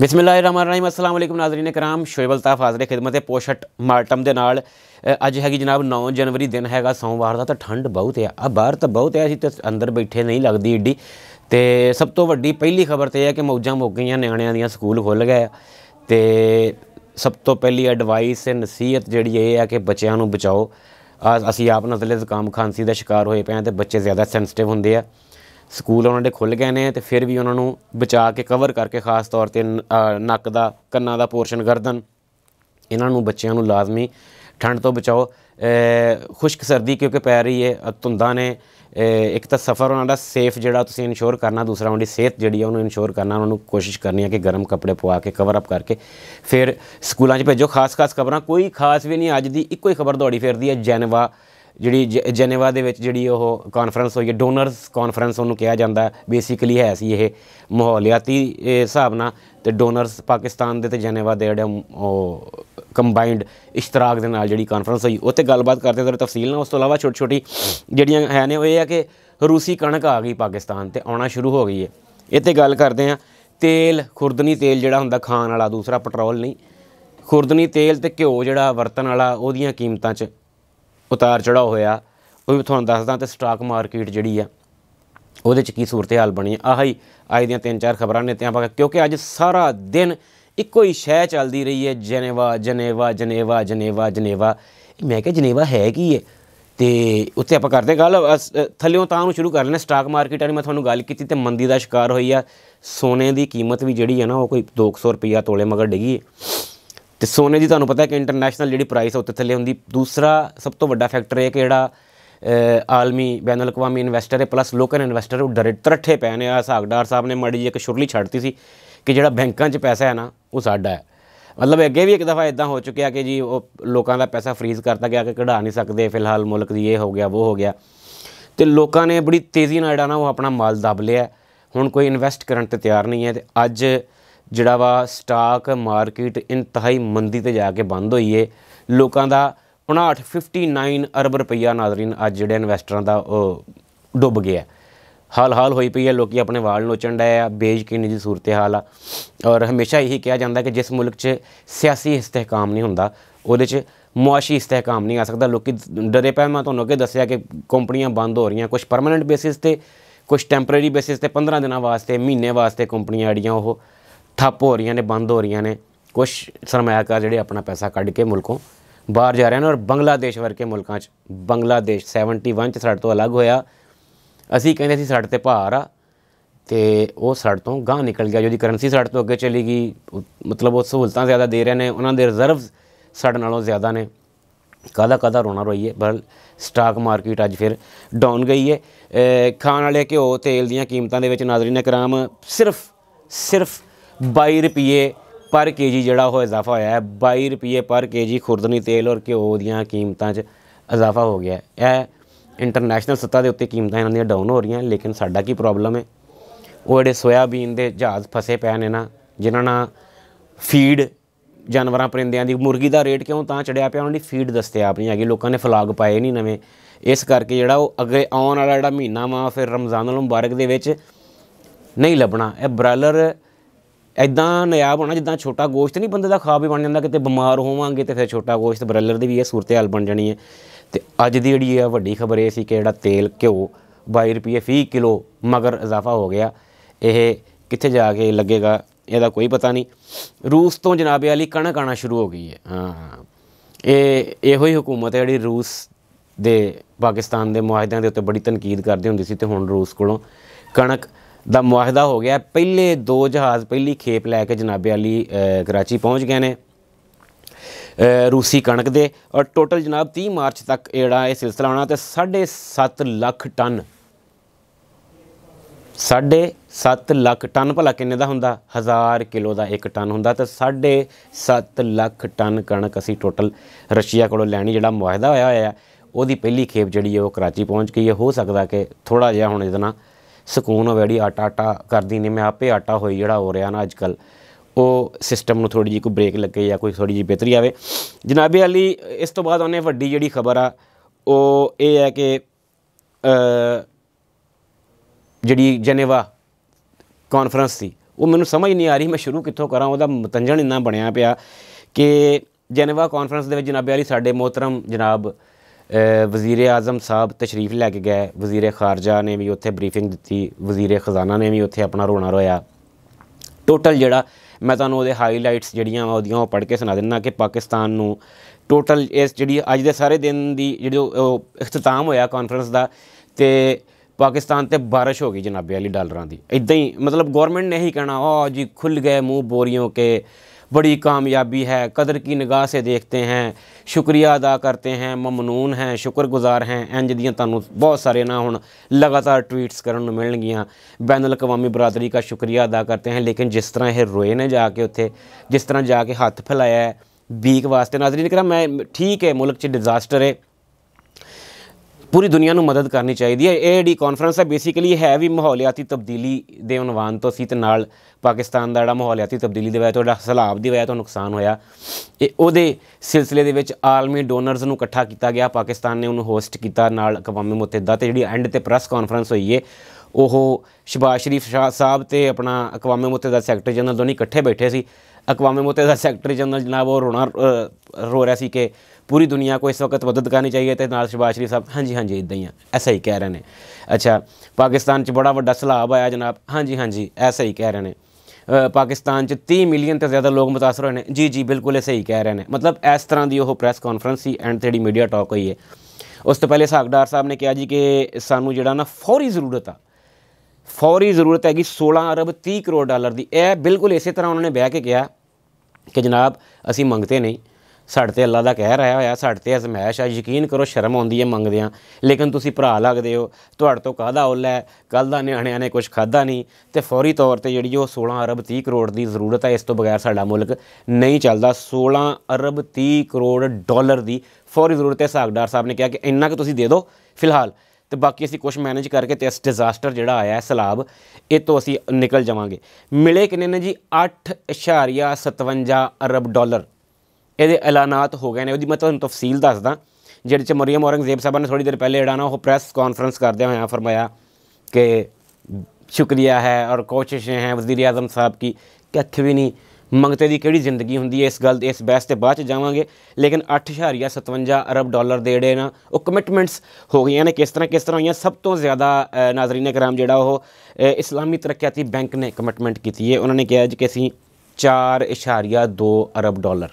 ਬਿਸਮਿਲ੍ਲਾਹਿਰਰਹਿਮਾਨਿਰਰਹੀਮ ਅਸਲਾਮ ਅਲੈਕੁਮ ਨਾਜ਼ਰੀਨ ਇਕਰਾਮ ਸ਼ੋਇਬ ਅਲਤਾਫ ਹਾਜ਼ਰੇ ਖidmat ਪੋਸ਼ਟ ਮਾਲਟਮ ਦੇ ਨਾਲ ਅੱਜ ਹੈਗੀ ਜਨਾਬ 9 ਜਨਵਰੀ ਦਿਨ ਹੈਗਾ ਸੋਮਵਾਰ ਦਾ ਤਾਂ ਠੰਡ ਬਹੁਤ ਹੈ ਆ ਬਾਹਰ ਤਾਂ ਬਹੁਤ ਹੈ ਅਸੀਂ ਤਾਂ ਅੰਦਰ ਬੈਠੇ ਨਹੀਂ ਲੱਗਦੀ ਏਡੀ ਤੇ ਸਭ ਤੋਂ ਵੱਡੀ ਪਹਿਲੀ ਖਬਰ ਤੇ ਹੈ ਕਿ ਮੌਜਾਂ ਮੁੱਕ ਗਈਆਂ ਨਿਆਣਿਆਂ ਦੀਆਂ ਸਕੂਲ ਖੁੱਲ ਗਏ ਤੇ ਸਭ ਤੋਂ ਪਹਿਲੀ ਐਡਵਾਈਸ ਤੇ ਨਸੀਹਤ ਜਿਹੜੀ ਇਹ ਹੈ ਕਿ ਬੱਚਿਆਂ ਨੂੰ ਬਚਾਓ ਅਸੀਂ ਆਪ ਨਜ਼ਲੇ ਜ਼ੁਕਾਮ ਖਾਂਸੀ ਦਾ ਸ਼ਿਕਾਰ ਹੋਏ ਪਏ ਆ ਤੇ ਬੱਚੇ ਜ਼ਿਆਦਾ ਸੈਂਸਿਟਿਵ ਹੁੰਦੇ ਆ ਸਕੂਲ ਉਹਨਾਂ ਦੇ ਖੁੱਲ ਗਏ ਨੇ ਤੇ ਫਿਰ ਵੀ ਉਹਨਾਂ ਨੂੰ ਬਚਾ ਕੇ ਕਵਰ ਕਰਕੇ ਖਾਸ ਤੌਰ ਤੇ ਨੱਕ ਦਾ ਕੰਨਾਂ ਦਾ ਪੋਰਸ਼ਨ ਗਰਦਨ ਇਹਨਾਂ ਨੂੰ ਬੱਚਿਆਂ ਨੂੰ ਲਾਜ਼ਮੀ ਠੰਡ ਤੋਂ ਬਚਾਓ ਖੁਸ਼ਕ ਸਰਦੀ ਕਿਉਂਕਿ ਪੈ ਰਹੀ ਹੈ ਧੁੰਦਾਂ ਨੇ ਇੱਕ ਤਾਂ ਸਫ਼ਰ ਉਹਨਾਂ ਦਾ ਸੇਫ ਜਿਹੜਾ ਤੁਸੀਂ ਇਨਸ਼ੋਰ ਕਰਨਾ ਦੂਸਰਾ ਉਹਨਾਂ ਦੀ ਸਿਹਤ ਜਿਹੜੀ ਆ ਉਹਨੂੰ ਇਨਸ਼ੋਰ ਕਰਨਾ ਉਹਨਾਂ ਨੂੰ ਕੋਸ਼ਿਸ਼ ਕਰਨੀ ਹੈ ਕਿ ਗਰਮ ਕੱਪੜੇ ਪਵਾ ਕੇ ਕਵਰ ਅਪ ਕਰਕੇ ਫਿਰ ਸਕੂਲਾਂ 'ਚ ਭੇਜੋ ਖਾਸ-ਖਾਸ ਖਬਰਾਂ ਕੋਈ ਖਾਸ ਵੀ ਨਹੀਂ ਅੱਜ ਦੀ ਇੱਕੋ ਹੀ ਖਬਰ ਦੌੜੀ ਫਿਰਦੀ ਹੈ ਜੈਨਵਾ ਜਿਹੜੀ ਜਨੇਵਾ ਦੇ ਵਿੱਚ ਜਿਹੜੀ ਉਹ ਕਾਨਫਰੰਸ ਹੋਈ ਹੈ ਡੋਨਰਸ ਕਾਨਫਰੰਸ ਉਹਨੂੰ ਕਿਹਾ ਜਾਂਦਾ ਬੇਸਿਕਲੀ ਹੈ ਸੀ ਇਹ ਮਾਹੌਲਿਆਤੀ ਹਿਸਾਬ ਨਾਲ ਤੇ ਡੋਨਰਸ ਪਾਕਿਸਤਾਨ ਦੇ ਤੇ ਜਨੇਵਾ ਦੇ ਜਿਹੜੇ ਉਹ ਕੰਬਾਈਨਡ ਇਸ਼ਤਰਾਕ ਦੇ ਨਾਲ ਜਿਹੜੀ ਕਾਨਫਰੰਸ ਹੋਈ ਉੱਥੇ ਗੱਲਬਾਤ ਕਰਦੇ ਤੇ ਤਫਸੀਲ ਨਾਲ ਉਸ ਤੋਂ ਇਲਾਵਾ ਛੋਟੀ ਛੋਟੀ ਜਿਹੜੀਆਂ ਹੈ ਨੇ ਉਹ ਇਹ ਆ ਕਿ ਰੂਸੀ ਕਣਕ ਆ ਗਈ ਪਾਕਿਸਤਾਨ ਤੇ ਆਉਣਾ ਸ਼ੁਰੂ ਹੋ ਗਈ ਹੈ ਇੱਥੇ ਗੱਲ ਕਰਦੇ ਆ ਤੇਲ ਖੁਰਦਨੀ ਤੇਲ ਜਿਹੜਾ ਹੁੰਦਾ ਖਾਣ ਵਾਲਾ ਦੂਸਰਾ ਪੈਟਰੋਲ ਨਹੀਂ ਖੁਰਦਨੀ ਤੇਲ ਤੇ ਘਿਓ ਜਿਹੜਾ ਵਰਤਣ ਵਾਲਾ ਉਹਦੀਆਂ ਕੀਮਤਾਂ 'ਚ ਉਤਾਰ ਚੜਾ ਹੋਇਆ ਉਹ ਵੀ ਤੁਹਾਨੂੰ ਦੱਸਦਾ ਤੇ ਸਟਾਕ ਮਾਰਕੀਟ ਜਿਹੜੀ ਆ ਉਹਦੇ 'ਚ ਕੀ ਸੂਰਤ-ਹਾਲ ਬਣੀ ਆ ਆਹੀ ਅੱਜ ਦੀਆਂ ਤਿੰਨ ਚਾਰ ਖਬਰਾਂ ਨੇ ਤੇ ਆਪਾਂ ਕਿਉਂਕਿ ਅੱਜ ਸਾਰਾ ਦਿਨ ਇੱਕੋ ਹੀ ਸ਼ੈ ਚੱਲਦੀ ਰਹੀ ਹੈ ਜਨੇਵਾ ਜਨੇਵਾ ਜਨੇਵਾ ਜਨੇਵਾ ਜਨੇਵਾ ਮੈਂ ਕਿਹਾ ਜਨੇਵਾ ਹੈ ਕੀ ਹੈ ਤੇ ਉੱਤੇ ਆਪਾਂ ਕਰਦੇ ਗੱਲ ਥੱਲਿਓਂ ਤਾਂ ਨੂੰ ਸ਼ੁਰੂ ਕਰ ਲੈਣਾ ਸਟਾਕ ਮਾਰਕੀਟ ਵਾਲੀ ਮੈਂ ਤੁਹਾਨੂੰ ਗੱਲ ਕੀਤੀ ਤੇ ਮੰਦੀ ਦਾ ਸ਼ਿਕਾਰ ਹੋਈ ਆ ਸੋਨੇ ਦੀ ਕੀਮਤ ਵੀ ਜਿਹੜੀ ਹੈ ਨਾ ਉਹ ਕੋਈ 200 ਰੁਪਈਆ ਤੋਲੇ ਮਗਰ ਡਿੱਗੀ ਹੈ ਤੇ ਸੋਨੇ ਦੀ ਤੁਹਾਨੂੰ ਪਤਾ ਹੈ ਕਿ ਇੰਟਰਨੈਸ਼ਨਲ ਜਿਹੜੀ ਪ੍ਰਾਈਸ ਉੱਤੇ ਥੱਲੇ ਹੁੰਦੀ ਦੂਸਰਾ ਸਭ ਤੋਂ ਵੱਡਾ ਫੈਕਟਰ ਇਹ ਕਿ ਜਿਹੜਾ ਆਲਮੀ ਬੈਨਲਕਵਾਮੀ ਇਨਵੈਸਟਰ ਹੈ ਪਲੱਸ ਲੋਕਲ ਇਨਵੈਸਟਰ ਉਹ ਡਾਇਰੈਕਟ ਤਰੱਠੇ ਪੈ ਨੇ ਆ ਸਾਗਡਾਰ ਸਾਹਿਬ ਨੇ ਮੜੀ ਇੱਕ ਸ਼ੁਰਲੀ ਛੱਡਤੀ ਸੀ ਕਿ ਜਿਹੜਾ ਬੈਂਕਾਂ 'ਚ ਪੈਸਾ ਹੈ ਨਾ ਉਹ ਸਾਡਾ ਹੈ ਮਤਲਬ ਅੱਗੇ ਵੀ ਇੱਕ ਦਫਾ ਇਦਾਂ ਹੋ ਚੁੱਕਿਆ ਕਿ ਜੀ ਉਹ ਲੋਕਾਂ ਦਾ ਪੈਸਾ ਫ੍ਰੀਜ਼ ਕਰਤਾ ਗਿਆ ਕਿ ਕਢਾ ਨਹੀਂ ਸਕਦੇ ਫਿਲਹਾਲ ਮੁਲਕ ਦੀ ਇਹ ਹੋ ਗਿਆ ਉਹ ਹੋ ਗਿਆ ਤੇ ਲੋਕਾਂ ਨੇ ਬੜੀ ਤੇਜ਼ੀ ਨਾਲ ਜਿਹੜਾ ਨਾ ਉਹ ਆਪਣਾ ਮਾਲ ਦਬ ਲਿਆ ਹੁਣ ਕੋਈ ਇਨਵੈਸਟ ਕਰਨ ਤੇ ਤਿਆਰ ਨਹੀਂ ਹੈ ਤੇ ਅੱਜ ਜਿਹੜਾ ਵਾ ਸਟਾਕ ਮਾਰਕੀਟ ਇੰਤਹਾਈ ਮੰਦੀ ਤੇ ਜਾ ਕੇ ਬੰਦ ਹੋਈ ਏ ਲੋਕਾਂ ਦਾ 59 59 ਅਰਬ ਰੁਪਈਆ ਨਾਜ਼ਰੀਨ ਅੱਜ ਜਿਹੜੇ ਇਨਵੈਸਟਰਾਂ ਦਾ ਡੁੱਬ ਗਿਆ ਹਾਲ ਹਾਲ ਹੋਈ ਪਈ ਹੈ ਲੋਕੀ ਆਪਣੇ ਵਾਲ ਨੋਚਣ ਡਏ ਆ ਕਿੰਨੀ ਦੀ ਸੂਰਤ ਹਾਲ ਆ ਔਰ ਹਮੇਸ਼ਾ ਇਹੀ ਕਿਹਾ ਜਾਂਦਾ ਕਿ ਜਿਸ ਮੁਲਕ 'ਚ ਸਿਆਸੀ ਇਸਤਿਹਕਾਮ ਨਹੀਂ ਹੁੰਦਾ ਉਹਦੇ 'ਚ ਮੁਆਸ਼ੀ ਇਸਤਿਹਕਾਮ ਨਹੀਂ ਆ ਸਕਦਾ ਲੋਕੀ ਡਰੇ ਪਏ ਮੈਂ ਤੁਹਾਨੂੰ ਅੱਗੇ ਦੱਸਿਆ ਕਿ ਕੰਪਨੀਆਂ ਬੰਦ ਹੋ ਰਹੀਆਂ ਕੁਝ ਪਰਮਨੈਂਟ ਬੇਸਿਸ ਤੇ ਕੁਝ ਟੈਂਪਰੇਰੀ ਬੇਸਿਸ ਤੇ 15 ਦਿਨਾਂ ਵਾਸਤੇ ਮਹੀਨੇ ਵਾਸਤੇ ਕੰਪਨੀਆਂ ਆੜੀਆਂ ਉਹ ਠੱਪ ਹੋ ਰਹੀਆਂ ਨੇ ਬੰਦ ਹੋ ਰਹੀਆਂ ਨੇ ਕੁਝ ਸਰਮਾਇਆਕਾਰ ਜਿਹੜੇ ਆਪਣਾ ਪੈਸਾ ਕੱਢ ਕੇ ਮੁਲਕੋਂ ਬਾਹਰ ਜਾ ਰਹੇ ਨੇ ਔਰ ਬੰਗਲਾਦੇਸ਼ ਵਰਗੇ ਮੁਲਕਾਂ 'ਚ ਬੰਗਲਾਦੇਸ਼ 71 'ਚ ਸਾਡੇ ਤੋਂ ਅਲੱਗ ਹੋਇਆ ਅਸੀਂ ਕਹਿੰਦੇ ਸੀ ਸਾਡੇ ਤੇ ਭਾਰ ਆ ਤੇ ਉਹ ਸਾਡੇ ਤੋਂ ਗਾਂ ਨਿਕਲ ਗਿਆ ਜਿਹਦੀ ਕਰੰਸੀ ਸਾਡੇ ਤੋਂ ਅੱਗੇ ਚਲੀ ਗਈ ਮਤਲਬ ਉਹ ਸਹੂਲਤਾਂ ਜ਼ਿਆਦਾ ਦੇ ਰਹੇ ਨੇ ਉਹਨਾਂ ਦੇ ਰਿਜ਼ਰਵ ਸਾਡੇ ਨਾਲੋਂ ਜ਼ਿਆਦਾ ਨੇ ਕਾਦਾ ਕਾਦਾ ਰੋਣਾ ਰੋਈਏ ਪਰ ਸਟਾਕ ਮਾਰਕੀਟ ਅੱਜ ਫਿਰ ਡਾਊਨ ਗਈ ਹੈ ਖਾਣ ਵਾਲੇ ਘਿਓ ਤੇਲ ਦੀਆਂ ਕੀਮਤਾਂ ਦੇ ਵਿੱਚ ਨਾਜ਼ਰੀਨ ਇਕਰਾਮ ਸਿਰਫ ਸਿਰਫ 22 ਰੁਪਏ ਪਰ ਕੇਜੀ ਜਿਹੜਾ ਉਹ ਇਜ਼ਾਫਾ ਹੋਇਆ ਹੈ 22 ਰੁਪਏ ਪਰ ਕੇਜੀ ਖੁਰਦਨੀ ਤੇਲ ਔਰ ਘਿਓ ਦੀਆਂ ਕੀਮਤਾਂ 'ਚ ਇਜ਼ਾਫਾ ਹੋ ਗਿਆ ਇਹ ਇੰਟਰਨੈਸ਼ਨਲ ਸੱਤਾ ਦੇ ਉੱਤੇ ਕੀਮਤਾਂ ਇਹਨਾਂ ਦੀਆਂ ਡਾਊਨ ਹੋ ਰਹੀਆਂ ਲੇਕਿਨ ਸਾਡਾ ਕੀ ਪ੍ਰੋਬਲਮ ਹੈ ਉਹ ਜਿਹੜੇ ਸੋਇਆਬੀਨ ਦੇ ਜਹਾਜ਼ ਫਸੇ ਪਏ ਨੇ ਨਾ ਜਿਨ੍ਹਾਂ ਨਾਲ ਫੀਡ ਜਾਨਵਰਾਂ ਪਰਿੰਦਿਆਂ ਦੀ ਮੁਰਗੀ ਦਾ ਰੇਟ ਕਿਉਂ ਤਾਂ ਚੜਿਆ ਪਿਆ ਉਹਨਾਂ ਦੀ ਫੀਡ ਆਪ ਨਹੀਂ ਹੈਗੀ ਲੋਕਾਂ ਨੇ ਫਲਾਗ ਪਾਏ ਨਹੀਂ ਨਵੇਂ ਇਸ ਕਰਕੇ ਜਿਹੜਾ ਉਹ ਅੱਗੇ ਆਉਣ ਵਾਲਾ ਜਿਹੜਾ ਮਹੀਨਾ ਵਾ ਫਿਰ ਰਮਜ਼ਾਨੁਲ ਮੁਬਾਰਕ ਦੇ ਵਿੱਚ ਨਹੀਂ ਲੱਭਣਾ ਇਹ ਬ੍ਰਾਇਲਰ ਐਦਾਂ ਨਿਆਬ ਹੋਣਾ ਜਿੱਦਾਂ ਛੋਟਾ ਗੋਸ਼ਤ ਨਹੀਂ ਬੰਦੇ ਦਾ ਖਾਬ ਹੀ ਬਣ ਜਾਂਦਾ ਕਿਤੇ ਬਿਮਾਰ ਹੋਵਾਂਗੇ ਤੇ ਫਿਰ ਛੋਟਾ ਗੋਸ਼ਤ ਬ੍ਰੈਲਰ ਦੀ ਵੀ ਇਹ ਸੂਰਤ ਹਾਲ ਬਣ ਜਾਣੀ ਹੈ ਤੇ ਅੱਜ ਦੀ ਜਿਹੜੀ ਆ ਵੱਡੀ ਖਬਰ ਇਹ ਸੀ ਕਿ ਜਿਹੜਾ ਤੇਲ ਘਿਓ 22 ਰੁਪਏ ਫੀ ਕਿਲੋ ਮਗਰ ਇਜ਼ਾਫਾ ਹੋ ਗਿਆ ਇਹ ਕਿੱਥੇ ਜਾ ਕੇ ਲੱਗੇਗਾ ਇਹਦਾ ਕੋਈ ਪਤਾ ਨਹੀਂ ਰੂਸ ਤੋਂ ਜਨਾਬੇ ਵਾਲੀ ਕਣਕ ਆਣਾ ਸ਼ੁਰੂ ਹੋ ਗਈ ਹੈ ਹਾਂ ਇਹ ਇਹੋ ਹੀ ਹਕੂਮਤ ਹੈ ਜਿਹੜੀ ਰੂਸ ਦੇ ਪਾਕਿਸਤਾਨ ਦੇ ਮੁਆਹਦਿਆਂ ਦੇ ਉੱਤੇ ਬੜੀ ਤਨਕੀਦ ਕਰਦੀ ਹੁੰਦੀ ਸੀ ਤੇ ਹੁਣ ਰੂਸ ਕੋਲੋਂ ਕਣਕ ਦਾ ਮੁਆਹਦਾ ਹੋ ਗਿਆ ਪਹਿਲੇ ਦੋ ਜਹਾਜ਼ ਪਹਿਲੀ ਖੇਪ ਲੈ ਕੇ ਜਨਾਬ ਅਲੀ ਕਰਾਚੀ ਪਹੁੰਚ ਗਏ ਨੇ ਰੂਸੀ ਕਣਕ ਦੇ ਔਰ ਟੋਟਲ ਜਨਾਬ 30 ਮਾਰਚ ਤੱਕ ਇਹੜਾ ਇਹ ਸਿਲਸਿਲਾ ਹੋਣਾ ਤੇ 7.5 ਲੱਖ ਟਨ 7.5 ਲੱਖ ਟਨ ਭਲਾ ਕਿੰਨੇ ਦਾ ਹੁੰਦਾ 1000 ਕਿਲੋ ਦਾ 1 ਟਨ ਹੁੰਦਾ ਤੇ 7.5 ਲੱਖ ਟਨ ਕਣਕ ਅਸੀਂ ਟੋਟਲ ਰਸ਼ੀਆ ਕੋਲੋਂ ਲੈਣੀ ਜਿਹੜਾ ਮੁਆਹਦਾ ਹੋਇਆ ਹੋਇਆ ਉਹਦੀ ਪਹਿਲੀ ਖੇਪ ਜਿਹੜੀ ਹੈ ਉਹ ਕਰਾਚੀ ਪਹੁੰਚ ਗਈ ਹੈ ਹੋ ਸਕਦਾ ਕਿ ਥੋੜਾ ਜਿਹਾ ਹੁਣ ਇਹਦਾ ਸਕੂਨ ਹੋਵੇ ਜਿਹੜੀ ਆਟਾ ਆਟਾ ਕਰਦੀ ਨੇ ਮੈਂ ਆਪੇ ਆਟਾ ਹੋਈ ਜਿਹੜਾ ਹੋ ਰਿਹਾ ਨਾ ਅੱਜਕੱਲ ਉਹ ਸਿਸਟਮ ਨੂੰ ਥੋੜੀ ਜੀ ਕੋਈ ਬ੍ਰੇਕ ਲੱਗੇ ਜਾਂ ਕੋਈ ਥੋੜੀ ਜੀ ਬਿਹਤਰੀ ਆਵੇ ਜਨਾਬੇ ਅਲੀ ਇਸ ਤੋਂ ਬਾਅਦ ਉਹਨੇ ਵੱਡੀ ਜਿਹੜੀ ਖਬਰ ਆ ਉਹ ਇਹ ਹੈ ਕਿ ਜਿਹੜੀ ਜਨੇਵਾ ਕਾਨਫਰੰਸ ਸੀ ਉਹ ਮੈਨੂੰ ਸਮਝ ਨਹੀਂ ਆ ਰਹੀ ਮੈਂ ਸ਼ੁਰੂ ਕਿੱਥੋਂ ਕਰਾਂ ਉਹਦਾ ਮਤੰਜਣ ਇੰਨਾ ਬਣਿਆ ਪਿਆ ਕਿ ਜਨੇਵਾ ਕਾਨਫਰੰਸ ਦੇ ਵਿੱਚ ਜਨਾਬੇ ਅਲੀ ਸਾਡੇ ਮੋਹਤਰਮ ਜਨਾਬ ਵਜ਼ੀਰ ਆਜ਼ਮ ਸਾਹਿਬ ਤਸ਼ਰੀਫ ਲੈ ਕੇ ਗਏ ਵਜ਼ੀਰ ਖਾਰਜਾ ਨੇ ਵੀ ਉੱਥੇ ਬਰੀਫਿੰਗ ਦਿੱਤੀ ਵਜ਼ੀਰ ਖਜ਼ਾਨਾ ਨੇ ਵੀ ਉੱਥੇ ਆਪਣਾ ਰੋਣਾ ਰੋਇਆ ਟੋਟਲ ਜਿਹੜਾ ਮੈਂ ਤੁਹਾਨੂੰ ਉਹਦੇ ਹਾਈਲਾਈਟਸ ਜਿਹੜੀਆਂ ਉਹਦੀਆਂ ਉਹ ਪੜ੍ਹ ਕੇ ਸੁਣਾ ਦਿੰਨਾ ਕਿ ਪਾਕਿਸਤਾਨ ਨੂੰ ਟੋਟਲ ਇਸ ਜਿਹੜੀ ਅੱਜ ਦੇ ਸਾਰੇ ਦਿਨ ਦੀ ਜਿਹੜੀ ਉਹ ਇਖਤਤਾਮ ਹੋਇਆ ਕਾਨਫਰੰਸ ਦਾ ਤੇ ਪਾਕਿਸਤਾਨ ਤੇ بارش ਹੋ ਗਈ ਜਨਾਬੇ ਵਾਲੀ ਡਾਲਰਾਂ ਦੀ ਇਦਾਂ ਹੀ ਮਤਲਬ ਗਵਰਨਮੈਂਟ ਨੇ ਹੀ ਕਹਿਣਾ ਆ ਜੀ ਖੁੱਲ ਗਏ ਮੂੰਹ ਬੋਰੀਆਂ ਕੇ बड़ी कामयाबी है कदर की निगाह से देखते हैं शुक्रिया अदा करते हैं ममनून हैं शुक्रगुजार हैं इंज दियाँ तू बहुत सारे ना हूँ लगातार ट्वीट्स कर मिलनगियाँ बैन अवी बरादरी का शुक्रिया अदा करते हैं लेकिन जिस तरह यह रोए ने जाके उ जिस तरह जाके हथ फैलाया है बीक वास्ते नाजरी ने कहा मैं ठीक है मुल्क डिजास्टर है ਪੂਰੀ ਦੁਨੀਆ ਨੂੰ ਮਦਦ ਕਰਨੀ ਚਾਹੀਦੀ ਹੈ ਇਹ ਜਿਹੜੀ ਕਾਨਫਰੰਸ ਹੈ ਬੇਸਿਕਲੀ ਹੈ ਵੀ ਮਾਹੌਲਿਆਤੀ ਤਬਦੀਲੀ ਦੇ ਉਨਵਾਨ ਤੋਂ ਸੀ ਤੇ ਨਾਲ ਪਾਕਿਸਤਾਨ ਦਾ ਜਿਹੜਾ ਮਾਹੌਲਿਆਤੀ ਤਬਦੀਲੀ ਦੇ ਵਜ੍ਹਾ ਤੋਂ ਜਿਹੜਾ ਸਲਾਬ ਦੀ ਵਜ੍ਹਾ ਤੋਂ ਨੁਕਸਾਨ ਹੋਇਆ ਇਹ ਉਹਦੇ ਸਿਲਸਿਲੇ ਦੇ ਵਿੱਚ ਆਲਮੀ ਡੋਨਰਸ ਨੂੰ ਇਕੱਠਾ ਕੀਤਾ ਗਿਆ ਪਾਕਿਸਤਾਨ ਨੇ ਉਹਨੂੰ ਹੋਸਟ ਕੀਤਾ ਨਾਲ ਕਵਾਮੇ ਮੁਤਹਿਦਾ ਤੇ ਜਿਹੜੀ ਐਂਡ ਤੇ ਪ੍ਰੈਸ ਕਾਨਫਰੰਸ ਹੋਈ ਏ ਉਹ ਸ਼ਬਾਸ਼ ਸ਼ਰੀਫ ਸ਼ਾਹ ਸਾਹਿਬ ਤੇ ਆਪਣਾ ਕਵਾਮੇ ਮੁਤਹਿਦਾ ਸੈਕਟਰੀ ਜਨਰਲ ਦੋਨੇ ਇਕੱਠੇ ਬੈਠੇ ਸੀ ਅਕਵਾਮੇ ਮੁਤਹਿਦਾ ਸੈਕਟਰੀ ਜਨਰਲ ਜਨਾਬ ਉਹ ਰੋਣਾ ਰੋ ਰਿਹਾ ਸੀ ਕਿ ਪੂਰੀ ਦੁਨੀਆ ਕੋ ਇਸ ਵਕਤ ਮਦਦ ਕਰਨੀ ਚਾਹੀਏ ਤੇ ਨਾਲ ਸ਼ਬਾਸ਼ ਸ਼ਰੀਫ ਸਾਹਿਬ ਹਾਂਜੀ ਹਾਂਜੀ ਇਦਾਂ ਹੀ ਆ ਐਸਾ ਹੀ ਕਹਿ ਰਹੇ ਨੇ ਅੱਛਾ ਪਾਕਿਸਤਾਨ 'ਚ ਬੜਾ ਵੱਡਾ ਸਲਾਬ ਆਇਆ ਜਨਾਬ ਹਾਂਜੀ ਹਾਂਜੀ ਐਸਾ ਹੀ ਕਹਿ ਰਹੇ ਨੇ ਪਾਕਿਸਤਾਨ 'ਚ 30 ਮਿਲੀਅਨ ਤੋਂ ਜ਼ਿਆਦਾ ਲੋਕ متاثر ਹੋਏ ਨੇ ਜੀ ਜੀ ਬਿਲਕੁਲ ਐਸੇ ਹੀ ਕਹਿ ਰਹੇ ਨੇ ਮਤਲਬ ਇਸ ਤਰ੍ਹਾਂ ਦੀ ਉਹ ਪ੍ਰੈਸ ਕਾਨਫਰੰਸ ਸੀ ਐਂਡ ਜਿਹੜੀ ਮੀਡੀਆ ਟਾਕ ਹੋਈ ਹੈ ਉਸ ਤੋਂ ਪਹਿਲੇ ਸਾਗਦਾਰ ਸਾਹਿਬ ਨੇ ਕਿਹਾ ਜੀ ਕਿ ਸਾਨੂੰ ਜਿਹੜਾ ਨਾ ਫੌਰੀ ਜ਼ਰੂਰਤ ਆ ਫੌਰੀ ਜ਼ਰੂਰਤ ਹੈਗੀ 16 ਅਰਬ 30 ਕਰੋੜ ਡਾਲਰ ਦੀ ਇਹ ਬਿਲਕੁਲ ਇਸੇ ਤਰ੍ਹਾਂ ਉਹਨਾਂ ਨੇ ਬਹਿ ਕੇ ਕਿਹਾ ਕਿ ਜਨਾਬ ਅਸੀਂ ਮੰਗਤੇ ਨਹੀਂ ਸਾਡੇ ਤੇ ਅੱਲਾ ਦਾ ਕਹਿ ਰਿਹਾ ਹੋਇਆ ਸਾਡੇ ਤੇ ਅਜ਼ਮੈਸ਼ ਆ ਯਕੀਨ ਕਰੋ ਸ਼ਰਮ ਆਉਂਦੀ ਹੈ ਮੰਗਦਿਆਂ ਲੇਕਿਨ ਤੁਸੀਂ ਭਰਾ ਲੱਗਦੇ ਹੋ ਤੁਹਾਡੇ ਤੋਂ ਕਾਹਦਾ ਔਲਾ ਕੱਲ ਦਾ ਨਿਆਣਿਆਂ ਨੇ ਕੁਝ ਖਾਦਾ ਨਹੀਂ ਤੇ ਫੌਰੀ ਤੌਰ ਤੇ ਜਿਹੜੀ ਉਹ 16 ਅਰਬ 30 ਕਰੋੜ ਦੀ ਜ਼ਰੂਰਤ ਹੈ ਇਸ ਤੋਂ ਬਗੈਰ ਸਾਡਾ ਮੁਲਕ ਨਹੀਂ ਚੱਲਦਾ 16 ਅਰਬ 30 ਕਰੋੜ ਡਾਲਰ ਦੀ ਫੌਰੀ ਜ਼ਰੂਰਤ ਹੈ ਸਾਗਦਾਰ ਸਾਹਿਬ ਨੇ ਕਿਹਾ ਕਿ ਇੰਨਾ ਕਿ ਤੁਸੀਂ ਦੇ ਦਿਓ ਫਿਲਹਾਲ ਤੇ ਬਾਕੀ ਅਸੀਂ ਕੁਝ ਮੈਨੇਜ ਕਰਕੇ ਤੇ ਇਸ ਡਿਜ਼ਾਸਟਰ ਜਿਹੜਾ ਆਇਆ ਹੈ ਸਲਾਬ ਇਹ ਤੋਂ ਅਸੀਂ ਨਿਕਲ ਜਾਵਾਂਗੇ ਮਿਲੇ ਕਿੰਨੇ ਨੇ ਜੀ 8.57 ਅਰਬ ਡਾਲਰ ਇਹਦੇ ਐਲਾਨਾਤ ਹੋ ਗਏ ਨੇ ਉਹਦੀ ਮੈਂ ਤੁਹਾਨੂੰ ਤਫਸੀਲ ਦੱਸਦਾ ਜਿਹੜੇ ਚ ਮਰੀਮ ਔਰੰਗਜ਼ੇਬ ਸਾਹਿਬ ਨੇ ਥੋੜੀ ਦੇਰ ਪਹਿਲੇ ਜਿਹੜਾ ਨਾ ਉਹ ਪ੍ਰੈਸ ਕਾਨਫਰੰਸ ਕਰਦੇ ਹੋਇਆ ਫਰਮਾਇਆ ਕਿ ਸ਼ੁਕਰੀਆ ਹੈ ਔਰ ਕੋਸ਼ਿਸ਼ ਹੈ ਵਜ਼ੀਰ ਆਜ਼ਮ ਸਾਹਿਬ ਕੀ ਕੱਖ ਵੀ ਨਹੀਂ ਮੰਗਤੇ ਦੀ ਕਿਹੜੀ ਜ਼ਿੰਦਗੀ ਹੁੰਦੀ ਹੈ ਇਸ ਗੱਲ ਇਸ ਬਹਿਸ ਤੇ ਬਾਅਦ ਚ ਜਾਵਾਂਗੇ ਲੇਕਿਨ 8.57 ਅਰਬ ਡਾਲਰ ਦੇ ਜਿਹੜੇ ਨਾ ਉਹ ਕਮਿਟਮੈਂਟਸ ਹੋ ਗਈਆਂ ਨੇ ਕਿਸ ਤਰ੍ਹਾਂ ਕਿਸ ਤਰ੍ਹਾਂ ਹੋਈਆਂ ਸਭ ਤੋਂ ਜ਼ਿਆਦਾ ਨਾਜ਼ਰੀਨ ਇਕਰਾਮ ਜਿਹੜਾ ਉਹ ਇਸਲਾਮੀ ਤਰੱਕੀਆਤੀ ਬੈਂਕ ਨੇ ਕਮਿਟਮੈਂਟ ਕੀਤੀ ਹੈ ਉਹਨਾਂ ਨੇ ਕਿਹਾ ਜੀ ਕਿ ਅਸੀਂ 4.2 ਅਰਬ ਡਾਲਰ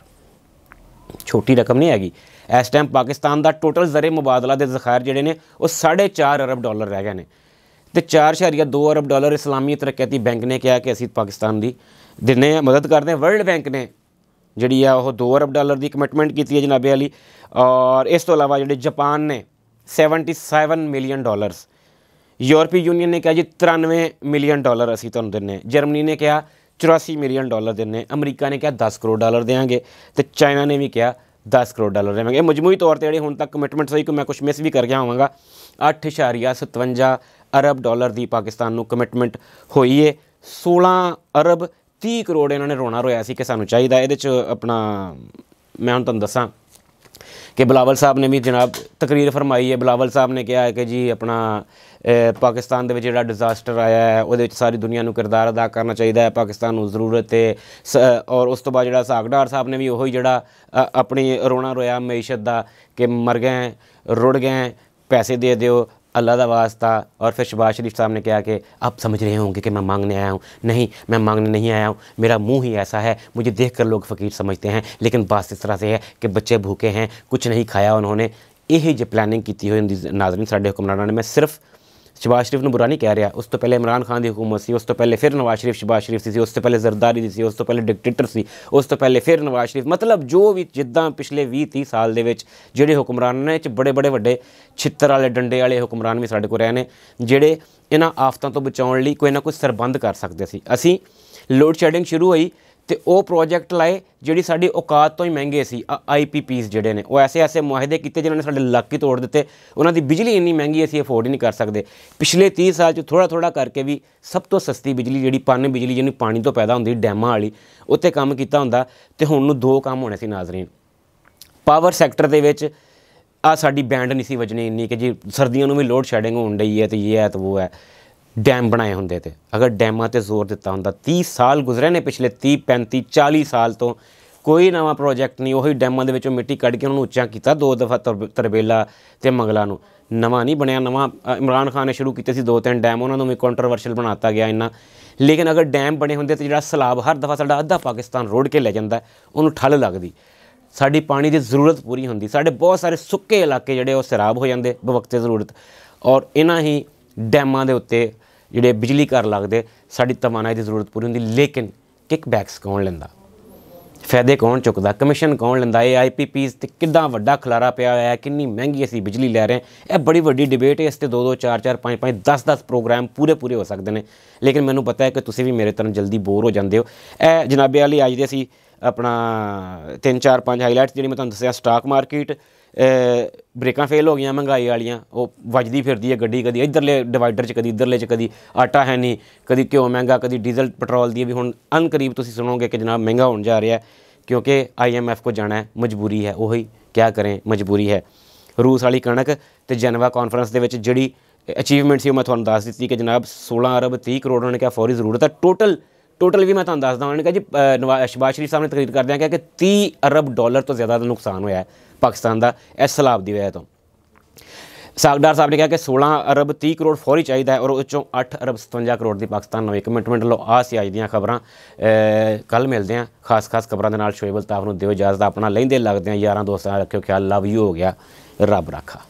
ਛੋਟੀ ਰਕਮ ਨਹੀਂ ਹੈਗੀ ਇਸ ਟਾਈਮ ਪਾਕਿਸਤਾਨ ਦਾ ਟੋਟਲ ਜ਼ਰੇ ਮੁਬਾਦਲਾ ਦੇ ਜ਼ਖਾਇਰ ਜਿਹੜੇ ਨੇ ਉਹ 4.5 ਅਰਬ ਡਾਲਰ ਰਹਿ ਗਏ ਨੇ ਤੇ 4.2 ਅਰਬ ਡਾਲਰ ਇਸਲਾਮੀ ਤਰੱਕੀਤੀ ਬੈਂਕ ਨੇ ਕਿਹਾ ਕਿ ਅਸੀਂ ਪਾਕਿਸਤਾਨ ਦੀ ਆ ਮਦਦ ਕਰਦੇ ਹਾਂ ਵਰਲਡ ਬੈਂਕ ਨੇ ਜਿਹੜੀ ਆ ਉਹ 2 ਅਰਬ ਡਾਲਰ ਦੀ ਕਮਿਟਮੈਂਟ ਕੀਤੀ ਹੈ ਜਨਾਬੇ ਅਲੀ ਔਰ ਇਸ ਤੋਂ ਇਲਾਵਾ ਜਿਹੜੇ ਜਾਪਾਨ ਨੇ 77 ਮਿਲੀਅਨ ਡਾਲਰਸ ਯੂਰਪੀ ਯੂਨੀਅਨ ਨੇ ਕਿਹਾ ਜੀ 93 ਮਿਲੀਅਨ ਡਾਲਰ ਅਸੀਂ ਤੁਹਾਨੂੰ ਦਿੰਨੇ ਜਰਮਨੀ ਨੇ ਕਿਹਾ 84 ਮਿਲੀਅਨ ਡਾਲਰ ਦਿੰਨੇ ਅਮਰੀਕਾ ਨੇ ਕਿਹਾ 10 ਕਰੋੜ ਡਾਲਰ ਦੇਾਂਗੇ ਤੇ ਚਾਈਨਾ ਨੇ ਵੀ ਕਿਹਾ 10 ਕਰੋੜ ਡਾਲਰ ਦੇਵਾਂਗੇ ਇਹ ਮਜਮੂਈ ਤੌਰ ਤੇ ਜਿਹੜੇ ਹੁਣ ਤੱਕ ਕਮਿਟਮੈਂਟ ਸਹੀ ਕਿ ਮੈਂ ਕੁਝ ਮਿਸ ਵੀ ਕਰ ਗਿਆ ਹੋਵਾਂਗਾ 8.57 ਅਰਬ ਡਾਲਰ ਦੀ ਪਾਕਿਸਤਾਨ ਨੂੰ ਕਮਿਟਮੈਂਟ ਹੋਈ ਏ 16 ਅਰਬ 30 ਕਰੋੜ ਇਹਨਾਂ ਨੇ ਰੋਣਾ ਰੋਇਆ ਸੀ ਕਿ ਸਾਨੂੰ ਚਾਹੀਦਾ ਇਹਦੇ ਚ ਆਪਣਾ ਮੈਂ ਹੁਣ ਤੁਹਾਨੂੰ ਦੱਸਾਂ ਕਿ ਬਲਾਵਲ ਸਾਹਿਬ ਨੇ ਵੀ ਜਨਾਬ ਤਕਰੀਰ ਫਰਮਾਈ ਹੈ ਬਲਾਵਲ ਸਾਹਿਬ ਨੇ ਕਿਹਾ ਹੈ ਕਿ ਜੀ ਆਪਣਾ ਪਾਕਿਸਤਾਨ ਦੇ ਵਿੱਚ ਜਿਹੜਾ ਡਿਜ਼ਾਸਟਰ ਆਇਆ ਹੈ ਉਹਦੇ ਵਿੱਚ ਸਾਰੀ ਦੁਨੀਆ ਨੂੰ ਕਿਰਦਾਰ ਅਦਾ ਕਰਨਾ ਚਾਹੀਦਾ ਹੈ ਪਾਕਿਸਤਾਨ ਨੂੰ ਜ਼ਰੂਰਤ ਹੈ ਔਰ ਉਸ ਤੋਂ ਬਾਅਦ ਜਿਹੜਾ ਸਾਗਡਾਰ ਸਾਹਿਬ ਨੇ ਵੀ ਉਹੀ ਜਿਹੜਾ ਆਪਣੀ ਰੋਣਾ ਰੋਇਆ ਮੈਸ਼ਤ ਦਾ ਕਿ ਮਰ ਗਏ ਰੁੜ ਗਏ ਪੈਸੇ ਦੇ ਦਿਓ अल्लाह का वास्ता और फिर शबाज शरीफ साहब ने कहा कि आप समझ रहे होंगे कि मैं मांगने आया हूँ नहीं मैं मांगने नहीं आया हूँ मेरा मुंह ही ऐसा है मुझे देख कर लोग फ़कीर समझते हैं लेकिन बात इस तरह से है कि बच्चे भूखे हैं कुछ नहीं खाया उन्होंने यही जो प्लानिंग की हुई नाजरन साढ़े हुक्मराना ने मैं सिर्फ़ ਸ਼ਬਾਸ਼ ਸ਼ਰੀਫ ਨੂੰ ਬੁਰਾ ਨਹੀਂ ਕਹਿ ਰਿਹਾ ਉਸ ਤੋਂ ਪਹਿਲੇ ਇਮਰਾਨ ਖਾਨ ਦੀ ਹਕੂਮਤ ਸੀ ਉਸ ਤੋਂ ਪਹਿਲੇ ਫਿਰ ਨਵਾਜ਼ ਸ਼ਰੀਫ ਸ਼ਬਾਸ਼ ਸ਼ਰੀਫ ਸੀ ਉਸ ਤੋਂ ਪਹਿਲੇ ਜ਼ਰਦਾਰੀ ਦੀ ਸੀ ਉਸ ਤੋਂ ਪਹਿਲੇ ਡਿਕਟੇਟਰ ਸੀ ਉਸ ਤੋਂ ਪਹਿਲੇ ਫਿਰ ਨਵਾਜ਼ ਸ਼ਰੀਫ ਮਤਲਬ ਜੋ ਵੀ ਜਿੱਦਾਂ ਪਿਛਲੇ 20 30 ਸਾਲ ਦੇ ਵਿੱਚ ਜਿਹੜੇ ਹੁਕਮਰਾਨ ਨੇ ਚ ਬੜੇ ਬੜੇ ਵੱਡੇ ਛਿੱਤਰ ਵਾਲੇ ਡੰਡੇ ਵਾਲੇ ਹੁਕਮਰਾਨ ਵੀ ਸਾਡੇ ਕੋਲ ਰਹੇ ਨੇ ਜਿਹੜੇ ਇਹਨਾਂ ਆਫਤਾਂ ਤੋਂ ਬਚਾਉਣ ਲਈ ਕੋਈ ਨਾ ਕੋਈ ਸਰਬੰਧ ਕਰ ਸਕਦੇ ਸੀ ਅਸੀਂ ਲੋਡ ਸ਼ੈਡਿੰਗ ਸ਼ੁਰੂ ਹੋਈ ਤੇ ਉਹ ਪ੍ਰੋਜੈਕਟ ਲਾਏ ਜਿਹੜੀ ਸਾਡੀ ਔਕਾਤ ਤੋਂ ਹੀ ਮਹਿੰਗੇ ਸੀ ਆਈਪੀਪੀਸ ਜਿਹੜੇ ਨੇ ਉਹ ਐਸੇ ਐਸੇ ਮੁਆਹਦੇ ਕੀਤੇ ਜਿਨ੍ਹਾਂ ਨੇ ਸਾਡੇ ਲੱਕ ਹੀ ਤੋੜ ਦਿੱਤੇ ਉਹਨਾਂ ਦੀ ਬਿਜਲੀ ਇੰਨੀ ਮਹਿੰਗੀ ਅਸੀਂ ਅਫੋਰਡ ਹੀ ਨਹੀਂ ਕਰ ਸਕਦੇ ਪਿਛਲੇ 30 ਸਾਲ 'ਚ ਥੋੜਾ ਥੋੜਾ ਕਰਕੇ ਵੀ ਸਭ ਤੋਂ ਸਸਤੀ ਬਿਜਲੀ ਜਿਹੜੀ ਪਨ ਬਿਜਲੀ ਜਿਹਨੂੰ ਪਾਣੀ ਤੋਂ ਪੈਦਾ ਹੁੰਦੀ ਡੈਮਾਂ ਵਾਲੀ ਉੱਤੇ ਕੰਮ ਕੀਤਾ ਹੁੰਦਾ ਤੇ ਹੁਣ ਨੂੰ ਦੋ ਕੰਮ ਹੋਣੇ ਸੀ ਨਾਜ਼ਰੀਨ ਪਾਵਰ ਸੈਕਟਰ ਦੇ ਵਿੱਚ ਆ ਸਾਡੀ ਬੈਂਡ ਨਹੀਂ ਸੀ ਵਜਣੀ ਇੰਨੀ ਕਿ ਜੀ ਸਰਦੀਆਂ ਨੂੰ ਵੀ ਲੋਡ ਸ਼ੈਡਿੰਗ ਹੋਣ ਡਈ ਹੈ ਤੇ ਇਹ ਹੈ ਤੇ ਉਹ ਹੈ ਡੈਮ ਬਣਾਏ ਹੁੰਦੇ ਤੇ ਅਗਰ ਡੈਮਾਂ ਤੇ ਜ਼ੋਰ ਦਿੱਤਾ ਹੁੰਦਾ 30 ਸਾਲ ਗੁਜ਼ਰੇ ਨੇ ਪਿਛਲੇ 30 35 40 ਸਾਲ ਤੋਂ ਕੋਈ ਨਵਾਂ ਪ੍ਰੋਜੈਕਟ ਨਹੀਂ ਉਹੀ ਡੈਮਾਂ ਦੇ ਵਿੱਚੋਂ ਮਿੱਟੀ ਕੱਢ ਕੇ ਉਹਨਾਂ ਨੂੰ ਉੱਚਾ ਕੀਤਾ ਦੋ ਦਫਾ ਤਰਬੇਲਾ ਤੇ ਮੰਗਲਾ ਨੂੰ ਨਵਾਂ ਨਹੀਂ ਬਣਿਆ ਨਵਾਂ ਇਮਰਾਨ ਖਾਨ ਨੇ ਸ਼ੁਰੂ ਕੀਤੇ ਸੀ ਦੋ ਤਿੰਨ ਡੈਮ ਉਹਨਾਂ ਨੂੰ ਵੀ ਕੰਟਰੋਵਰਸ਼ਲ ਬਣਾਤਾ ਗਿਆ ਇੰਨਾ ਲੇਕਿਨ ਅਗਰ ਡੈਮ ਬਣੇ ਹੁੰਦੇ ਤੇ ਜਿਹੜਾ ਸਲਾਬ ਹਰ ਦਫਾ ਸਾਡਾ ਅੱਧਾ ਪਾਕਿਸਤਾਨ ਰੋੜ ਕੇ ਲੈ ਜਾਂਦਾ ਉਹਨੂੰ ਠੱਲ ਲੱਗਦੀ ਸਾਡੀ ਪਾਣੀ ਦੀ ਜ਼ਰੂਰਤ ਪੂਰੀ ਹੁੰਦੀ ਸਾਡੇ ਬਹੁਤ ਸਾਰੇ ਸੁੱਕੇ ਇਲਾਕੇ ਜਿਹੜੇ ਉਹ ਸਰਾਬ ਹੋ ਜਾਂਦੇ ਬਵਕਤੇ ਜ਼ਰੂਰਤ ਔਰ ਇਨਾ ਹੀ ਡੈਮਾਂ ਦੇ ਉੱਤੇ ਜਿਹੜੇ ਬਿਜਲੀ ਘਰ ਲੱਗਦੇ ਸਾਡੀ ਤਮਾਨਾ ਦੀ ਜ਼ਰੂਰਤ ਪੂਰੀ ਹੁੰਦੀ ਲੇਕਿਨ ਬੈਕਸ ਕੌਣ ਲੈਂਦਾ ਫਾਇਦੇ ਕੌਣ ਚੁੱਕਦਾ ਕਮਿਸ਼ਨ ਕੌਣ ਲੈਂਦਾ ਇਹ ਆਈਪੀਪੀਸ ਤੇ ਕਿੱਦਾਂ ਵੱਡਾ ਖਲਾਰਾ ਪਿਆ ਹੋਇਆ ਹੈ ਕਿੰਨੀ ਮਹਿੰਗੀ ਅਸੀਂ ਬਿਜਲੀ ਲੈ ਰਹੇ ਹਾਂ ਇਹ ਬੜੀ ਵੱਡੀ ਡਿਬੇਟ ਹੈ ਇਸ ਤੇ 2 2 4 4 5 5 10 10 ਪ੍ਰੋਗਰਾਮ ਪੂਰੇ ਪੂਰੇ ਹੋ ਸਕਦੇ ਨੇ ਲੇਕਿਨ ਮੈਨੂੰ ਪਤਾ ਹੈ ਕਿ ਤੁਸੀਂ ਵੀ ਮੇਰੇ ਤਰ੍ਹਾਂ ਜਲਦੀ ਬੋਰ ਹੋ ਜਾਂਦੇ ਹੋ ਇਹ ਜਨਾਬੇ ਵਾਲੀ ਅੱਜ ਦੇ ਅਸੀਂ ਆਪਣਾ 3 4 5 ਹਾਈਲਾਈਟਸ ਜਿਹੜੀ ਮੈਂ ਤੁਹਾਨੂੰ ਦੱਸਿਆ ਸਟਾਕ ਮਾਰਕੀਟ ਬ੍ਰੇਕਾਂ ਫੇਲ ਹੋ ਗਈਆਂ ਮਹਿੰਗਾਈ ਵਾਲੀਆਂ ਉਹ ਵੱਜਦੀ ਫਿਰਦੀ ਹੈ ਗੱਡੀ ਕਦੀ ਇਧਰਲੇ ਡਿਵਾਈਡਰ 'ਚ ਕਦੀ ਇਧਰਲੇ 'ਚ ਕਦੀ ਆਟਾ ਹੈ ਨਹੀਂ ਕਦੀ ਕਿਉਂ ਮਹਿੰਗਾ ਕਦੀ ਡੀਜ਼ਲ ਪੈਟਰੋਲ ਦੀ ਵੀ ਹੁਣ ਅਨਕਰੀਬ ਤੁਸੀਂ ਸੁਣੋਗੇ ਕਿ ਜਨਾਬ ਮਹਿੰਗਾ ਹੋਣ ਜਾ ਰਿਹਾ ਕਿਉਂਕਿ ਆਈਐਮਐਫ ਕੋ ਜਾਣਾ ਹੈ ਮਜਬੂਰੀ ਹੈ ਉਹੀ ਕਿਆ ਕਰੇ ਮਜਬੂਰੀ ਹੈ ਰੂਸ ਵਾਲੀ ਕਣਕ ਤੇ ਜਨਵਾ ਕਾਨਫਰੰਸ ਦੇ ਵਿੱਚ ਜਿਹੜੀ ਅਚੀਵਮੈਂਟ ਸੀ ਮੈਂ ਤੁਹਾਨੂੰ ਦੱਸ ਦਿੱਤੀ ਕਿ ਜਨਾਬ 16 ਅਰਬ 30 ਕਰੋੜ ਉਹਨਾਂ ਨੇ ਕਿਹਾ ਫੌਰੀ ਜ਼ਰੂਰਤ ਹੈ ਟੋਟਲ ਟੋਟਲ ਵੀ ਮੈਂ ਤੁਹਾਨੂੰ ਦੱਸਦਾ ਹਾਂ ਕਿਹਾ ਜੀ ਸ਼ਬਾਸ਼ ਸ਼ਰੀਫ ਸਾਹਿਬ ਨੇ ਤਕਰੀਰ ਕਰਦਿਆਂ ਕਿਹਾ ਕਿ 30 ਅਰਬ ਡਾਲਰ ਤੋਂ ਜ਼ਿਆਦਾ ਦਾ ਨੁਕਸਾਨ ਹੋਇਆ ਹੈ ਪਾਕਿਸਤਾਨ ਦਾ ਇਸ ਸਲਾਬ ਦੀ ਵਜ੍ਹਾ ਤੋਂ ਸਾਗਦਾਰ ਸਾਹਿਬ ਨੇ ਕਿਹਾ ਕਿ 16 ਅਰਬ 30 ਕਰੋੜ ਫੌਰੀ ਚਾਹੀਦਾ ਹੈ ਔਰ ਉਸ ਚੋਂ 8 ਅਰਬ 57 ਕਰੋੜ ਦੀ ਪਾਕਿਸਤਾਨ ਨੂੰ ਕਮਿਟਮੈਂਟ ਲੋ ਆ ਸੀ ਅੱਜ ਦੀਆਂ ਖਬਰਾਂ ਕੱਲ ਮਿਲਦੇ ਆ ਖਾਸ ਖਾਸ ਖਬਰਾਂ ਦੇ ਨਾਲ ਸ਼ੋਏਬਲ ਤਾਫ ਨੂੰ ਦਿਓ ਇਜਾਜ਼ਤ ਆਪਣਾ ਲੈਂਦੇ ਲੱਗਦੇ ਆ ਯਾਰਾਂ ਦੋਸਤਾਂ ਰੱਖਿਓ ਖਿਆਲ ਲਵ ਯੂ ਹੋ ਗਿਆ ਰੱਬ ਰੱਖਾ